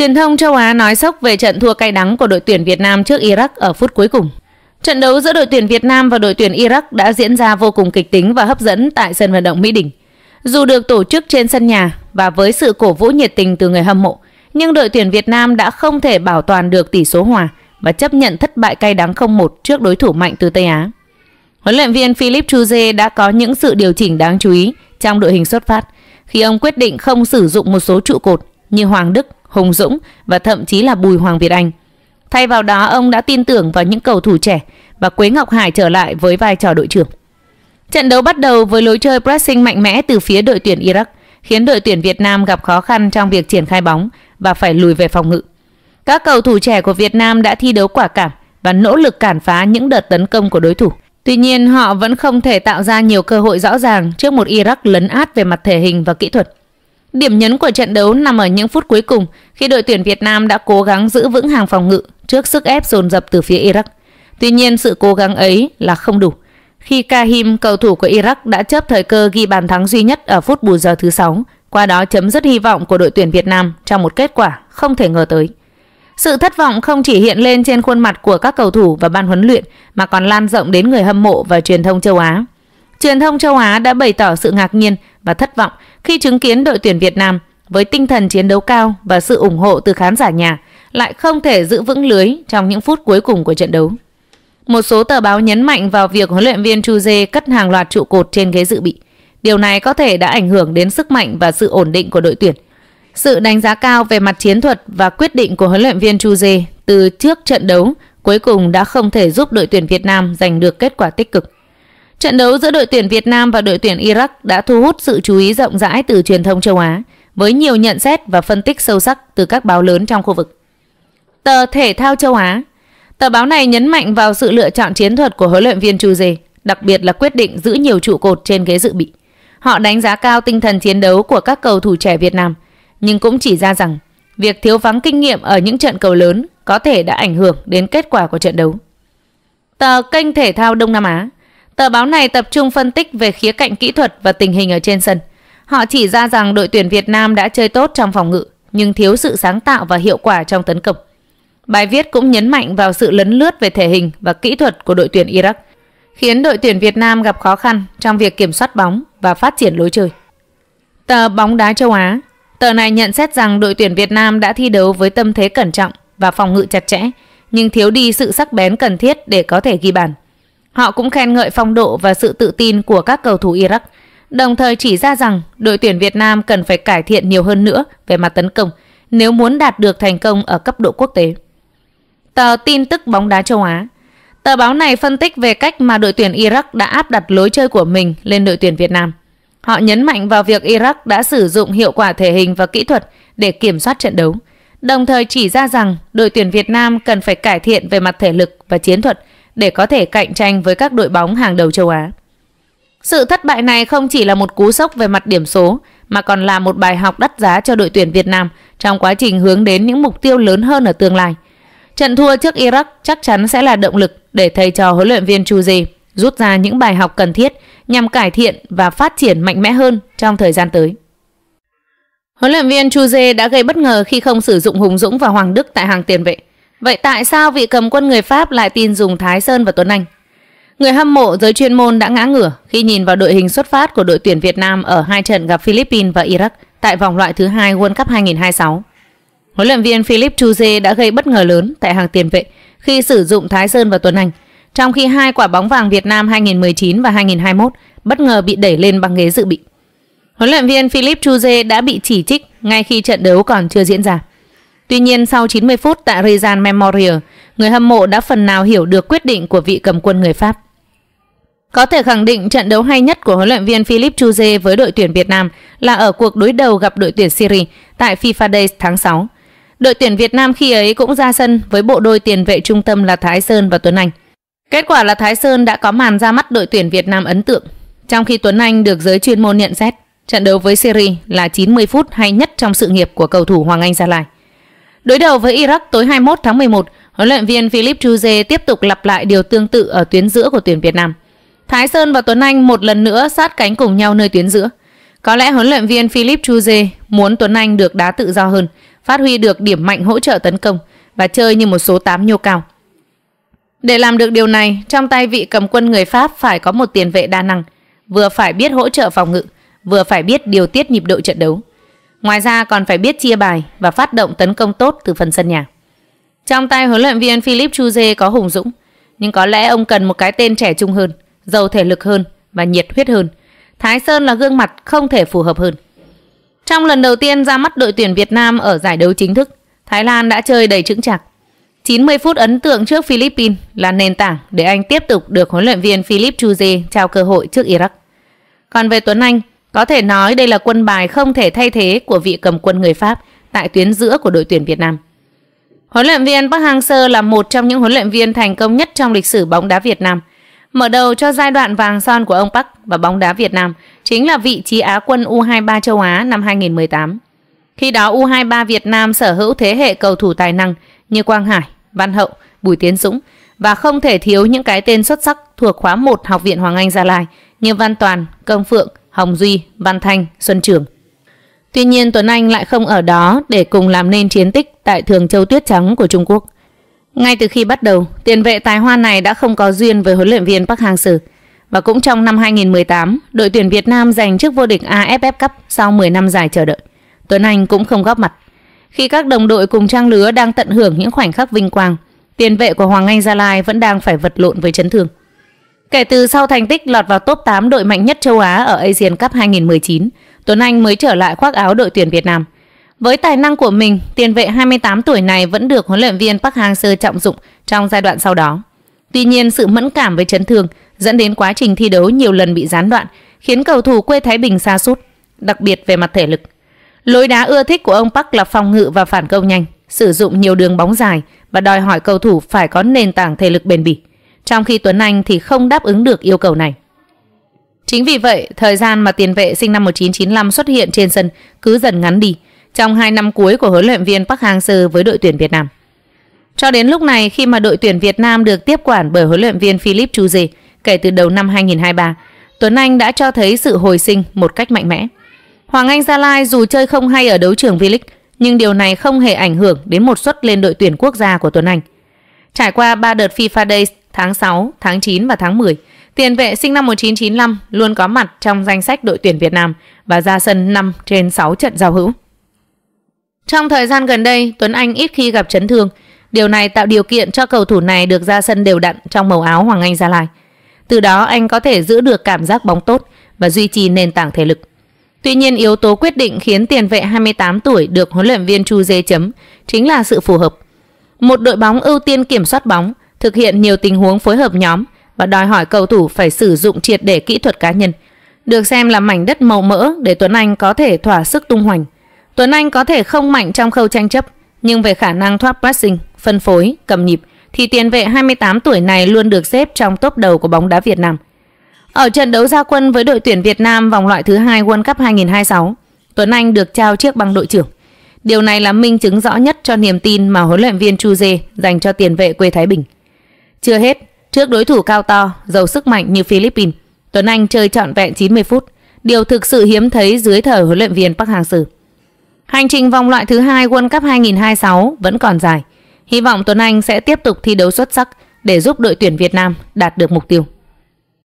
Truyền thông châu Á nói sốc về trận thua cay đắng của đội tuyển Việt Nam trước Iraq ở phút cuối cùng. Trận đấu giữa đội tuyển Việt Nam và đội tuyển Iraq đã diễn ra vô cùng kịch tính và hấp dẫn tại sân vận động Mỹ Đình. Dù được tổ chức trên sân nhà và với sự cổ vũ nhiệt tình từ người hâm mộ, nhưng đội tuyển Việt Nam đã không thể bảo toàn được tỷ số hòa và chấp nhận thất bại cay đắng 0-1 trước đối thủ mạnh từ Tây Á. Huấn luyện viên Philip Chuze đã có những sự điều chỉnh đáng chú ý trong đội hình xuất phát khi ông quyết định không sử dụng một số trụ cột như Hoàng Đức, Hùng Dũng và thậm chí là Bùi Hoàng Việt Anh. Thay vào đó ông đã tin tưởng vào những cầu thủ trẻ và Quế Ngọc Hải trở lại với vai trò đội trưởng. Trận đấu bắt đầu với lối chơi pressing mạnh mẽ từ phía đội tuyển Iraq, khiến đội tuyển Việt Nam gặp khó khăn trong việc triển khai bóng và phải lùi về phòng ngự. Các cầu thủ trẻ của Việt Nam đã thi đấu quả cảm và nỗ lực cản phá những đợt tấn công của đối thủ. Tuy nhiên, họ vẫn không thể tạo ra nhiều cơ hội rõ ràng trước một Iraq lấn át về mặt thể hình và kỹ thuật. Điểm nhấn của trận đấu nằm ở những phút cuối cùng khi đội tuyển Việt Nam đã cố gắng giữ vững hàng phòng ngự trước sức ép dồn dập từ phía Iraq. Tuy nhiên sự cố gắng ấy là không đủ. Khi Kahim, cầu thủ của Iraq đã chớp thời cơ ghi bàn thắng duy nhất ở phút bù giờ thứ 6, qua đó chấm dứt hy vọng của đội tuyển Việt Nam trong một kết quả không thể ngờ tới. Sự thất vọng không chỉ hiện lên trên khuôn mặt của các cầu thủ và ban huấn luyện mà còn lan rộng đến người hâm mộ và truyền thông châu Á. Truyền thông châu Á đã bày tỏ sự ngạc nhiên và thất vọng khi chứng kiến đội tuyển Việt Nam với tinh thần chiến đấu cao và sự ủng hộ từ khán giả nhà lại không thể giữ vững lưới trong những phút cuối cùng của trận đấu. Một số tờ báo nhấn mạnh vào việc huấn luyện viên Chu Dê cất hàng loạt trụ cột trên ghế dự bị. Điều này có thể đã ảnh hưởng đến sức mạnh và sự ổn định của đội tuyển. Sự đánh giá cao về mặt chiến thuật và quyết định của huấn luyện viên Chu Dê từ trước trận đấu cuối cùng đã không thể giúp đội tuyển Việt Nam giành được kết quả tích cực. Trận đấu giữa đội tuyển Việt Nam và đội tuyển Iraq đã thu hút sự chú ý rộng rãi từ truyền thông châu Á, với nhiều nhận xét và phân tích sâu sắc từ các báo lớn trong khu vực. Tờ Thể thao châu Á Tờ báo này nhấn mạnh vào sự lựa chọn chiến thuật của huấn luyện viên Chu Dê, đặc biệt là quyết định giữ nhiều trụ cột trên ghế dự bị. Họ đánh giá cao tinh thần chiến đấu của các cầu thủ trẻ Việt Nam, nhưng cũng chỉ ra rằng việc thiếu vắng kinh nghiệm ở những trận cầu lớn có thể đã ảnh hưởng đến kết quả của trận đấu. Tờ kênh thể thao Đông Nam Á Tờ báo này tập trung phân tích về khía cạnh kỹ thuật và tình hình ở trên sân. Họ chỉ ra rằng đội tuyển Việt Nam đã chơi tốt trong phòng ngự, nhưng thiếu sự sáng tạo và hiệu quả trong tấn công. Bài viết cũng nhấn mạnh vào sự lấn lướt về thể hình và kỹ thuật của đội tuyển Iraq, khiến đội tuyển Việt Nam gặp khó khăn trong việc kiểm soát bóng và phát triển lối chơi. Tờ bóng đá châu Á Tờ này nhận xét rằng đội tuyển Việt Nam đã thi đấu với tâm thế cẩn trọng và phòng ngự chặt chẽ, nhưng thiếu đi sự sắc bén cần thiết để có thể ghi bàn. Họ cũng khen ngợi phong độ và sự tự tin của các cầu thủ Iraq, đồng thời chỉ ra rằng đội tuyển Việt Nam cần phải cải thiện nhiều hơn nữa về mặt tấn công nếu muốn đạt được thành công ở cấp độ quốc tế. Tờ tin tức bóng đá châu Á Tờ báo này phân tích về cách mà đội tuyển Iraq đã áp đặt lối chơi của mình lên đội tuyển Việt Nam. Họ nhấn mạnh vào việc Iraq đã sử dụng hiệu quả thể hình và kỹ thuật để kiểm soát trận đấu, đồng thời chỉ ra rằng đội tuyển Việt Nam cần phải cải thiện về mặt thể lực và chiến thuật để có thể cạnh tranh với các đội bóng hàng đầu châu Á. Sự thất bại này không chỉ là một cú sốc về mặt điểm số mà còn là một bài học đắt giá cho đội tuyển Việt Nam trong quá trình hướng đến những mục tiêu lớn hơn ở tương lai. Trận thua trước Iraq chắc chắn sẽ là động lực để thầy trò huấn luyện viên Chuji rút ra những bài học cần thiết nhằm cải thiện và phát triển mạnh mẽ hơn trong thời gian tới. Huấn luyện viên Chu Dê đã gây bất ngờ khi không sử dụng Hùng Dũng và Hoàng Đức tại hàng tiền vệ. Vậy tại sao vị cầm quân người Pháp lại tin dùng Thái Sơn và Tuấn Anh? Người hâm mộ giới chuyên môn đã ngã ngửa khi nhìn vào đội hình xuất phát của đội tuyển Việt Nam ở hai trận gặp Philippines và Iraq tại vòng loại thứ hai World Cup 2026. Huấn luyện viên Philip Chuze đã gây bất ngờ lớn tại hàng tiền vệ khi sử dụng Thái Sơn và Tuấn Anh, trong khi hai quả bóng vàng Việt Nam 2019 và 2021 bất ngờ bị đẩy lên băng ghế dự bị. Huấn luyện viên Philip Chuze đã bị chỉ trích ngay khi trận đấu còn chưa diễn ra. Tuy nhiên sau 90 phút tại Rizal Memorial, người hâm mộ đã phần nào hiểu được quyết định của vị cầm quân người Pháp. Có thể khẳng định trận đấu hay nhất của huấn luyện viên Philippe Chuze với đội tuyển Việt Nam là ở cuộc đối đầu gặp đội tuyển Syria tại FIFA Days tháng 6. Đội tuyển Việt Nam khi ấy cũng ra sân với bộ đôi tiền vệ trung tâm là Thái Sơn và Tuấn Anh. Kết quả là Thái Sơn đã có màn ra mắt đội tuyển Việt Nam ấn tượng, trong khi Tuấn Anh được giới chuyên môn nhận xét trận đấu với Syria là 90 phút hay nhất trong sự nghiệp của cầu thủ Hoàng Anh Gia Lai. Đối đầu với Iraq tối 21 tháng 11, huấn luyện viên Philip Chuze tiếp tục lặp lại điều tương tự ở tuyến giữa của tuyển Việt Nam. Thái Sơn và Tuấn Anh một lần nữa sát cánh cùng nhau nơi tuyến giữa. Có lẽ huấn luyện viên Philip Chuze muốn Tuấn Anh được đá tự do hơn, phát huy được điểm mạnh hỗ trợ tấn công và chơi như một số 8 nhô cao. Để làm được điều này, trong tay vị cầm quân người Pháp phải có một tiền vệ đa năng, vừa phải biết hỗ trợ phòng ngự, vừa phải biết điều tiết nhịp độ trận đấu. Ngoài ra còn phải biết chia bài và phát động tấn công tốt từ phần sân nhà. Trong tay huấn luyện viên Philip Chuze có Hùng Dũng, nhưng có lẽ ông cần một cái tên trẻ trung hơn, giàu thể lực hơn và nhiệt huyết hơn. Thái Sơn là gương mặt không thể phù hợp hơn. Trong lần đầu tiên ra mắt đội tuyển Việt Nam ở giải đấu chính thức, Thái Lan đã chơi đầy chững chạc. 90 phút ấn tượng trước Philippines là nền tảng để anh tiếp tục được huấn luyện viên Philip Chuze trao cơ hội trước Iraq. Còn về Tuấn Anh, có thể nói đây là quân bài không thể thay thế của vị cầm quân người Pháp tại tuyến giữa của đội tuyển Việt Nam. Huấn luyện viên Park Hang-seo là một trong những huấn luyện viên thành công nhất trong lịch sử bóng đá Việt Nam. Mở đầu cho giai đoạn vàng son của ông Park và bóng đá Việt Nam chính là vị trí Á quân U23 châu Á năm 2018. Khi đó U23 Việt Nam sở hữu thế hệ cầu thủ tài năng như Quang Hải, Văn Hậu, Bùi Tiến Dũng và không thể thiếu những cái tên xuất sắc thuộc khóa 1 Học viện Hoàng Anh Gia Lai như Văn Toàn, Công Phượng, Hồng Duy, Văn Thanh, Xuân Trường. Tuy nhiên Tuấn Anh lại không ở đó để cùng làm nên chiến tích tại Thường Châu Tuyết Trắng của Trung Quốc. Ngay từ khi bắt đầu, tiền vệ tài hoa này đã không có duyên với huấn luyện viên Park Hang-seo. Và cũng trong năm 2018, đội tuyển Việt Nam giành chức vô địch AFF Cup sau 10 năm dài chờ đợi. Tuấn Anh cũng không góp mặt. Khi các đồng đội cùng trang lứa đang tận hưởng những khoảnh khắc vinh quang, tiền vệ của Hoàng Anh Gia Lai vẫn đang phải vật lộn với chấn thương. Kể từ sau thành tích lọt vào top 8 đội mạnh nhất châu Á ở Asian Cup 2019, Tuấn Anh mới trở lại khoác áo đội tuyển Việt Nam. Với tài năng của mình, tiền vệ 28 tuổi này vẫn được huấn luyện viên Park Hang-seo trọng dụng trong giai đoạn sau đó. Tuy nhiên, sự mẫn cảm với chấn thương dẫn đến quá trình thi đấu nhiều lần bị gián đoạn, khiến cầu thủ quê Thái Bình xa sút, đặc biệt về mặt thể lực. Lối đá ưa thích của ông Park là phòng ngự và phản công nhanh, sử dụng nhiều đường bóng dài và đòi hỏi cầu thủ phải có nền tảng thể lực bền bỉ trong khi Tuấn Anh thì không đáp ứng được yêu cầu này. Chính vì vậy, thời gian mà tiền vệ sinh năm 1995 xuất hiện trên sân cứ dần ngắn đi trong 2 năm cuối của huấn luyện viên Park Hang-seo với đội tuyển Việt Nam. Cho đến lúc này khi mà đội tuyển Việt Nam được tiếp quản bởi huấn luyện viên Philip Chu Dê kể từ đầu năm 2023, Tuấn Anh đã cho thấy sự hồi sinh một cách mạnh mẽ. Hoàng Anh Gia Lai dù chơi không hay ở đấu trường V-League, nhưng điều này không hề ảnh hưởng đến một suất lên đội tuyển quốc gia của Tuấn Anh. Trải qua 3 đợt FIFA Days Tháng 6, tháng 9 và tháng 10, tiền vệ sinh năm 1995 luôn có mặt trong danh sách đội tuyển Việt Nam và ra sân 5 trên 6 trận giao hữu. Trong thời gian gần đây, Tuấn Anh ít khi gặp chấn thương. Điều này tạo điều kiện cho cầu thủ này được ra sân đều đặn trong màu áo Hoàng Anh Gia Lai. Từ đó anh có thể giữ được cảm giác bóng tốt và duy trì nền tảng thể lực. Tuy nhiên yếu tố quyết định khiến tiền vệ 28 tuổi được huấn luyện viên Chu Dê chấm chính là sự phù hợp. Một đội bóng ưu tiên kiểm soát bóng thực hiện nhiều tình huống phối hợp nhóm và đòi hỏi cầu thủ phải sử dụng triệt để kỹ thuật cá nhân. Được xem là mảnh đất màu mỡ để Tuấn Anh có thể thỏa sức tung hoành. Tuấn Anh có thể không mạnh trong khâu tranh chấp, nhưng về khả năng thoát pressing, phân phối, cầm nhịp thì tiền vệ 28 tuổi này luôn được xếp trong top đầu của bóng đá Việt Nam. Ở trận đấu gia quân với đội tuyển Việt Nam vòng loại thứ hai World Cup 2026, Tuấn Anh được trao chiếc băng đội trưởng. Điều này là minh chứng rõ nhất cho niềm tin mà huấn luyện viên Chu Dê dành cho tiền vệ quê Thái Bình. Chưa hết, trước đối thủ cao to, giàu sức mạnh như Philippines, Tuấn Anh chơi trọn vẹn 90 phút, điều thực sự hiếm thấy dưới thời huấn luyện viên Park Hang-seo. Hành trình vòng loại thứ hai World Cup 2026 vẫn còn dài. Hy vọng Tuấn Anh sẽ tiếp tục thi đấu xuất sắc để giúp đội tuyển Việt Nam đạt được mục tiêu.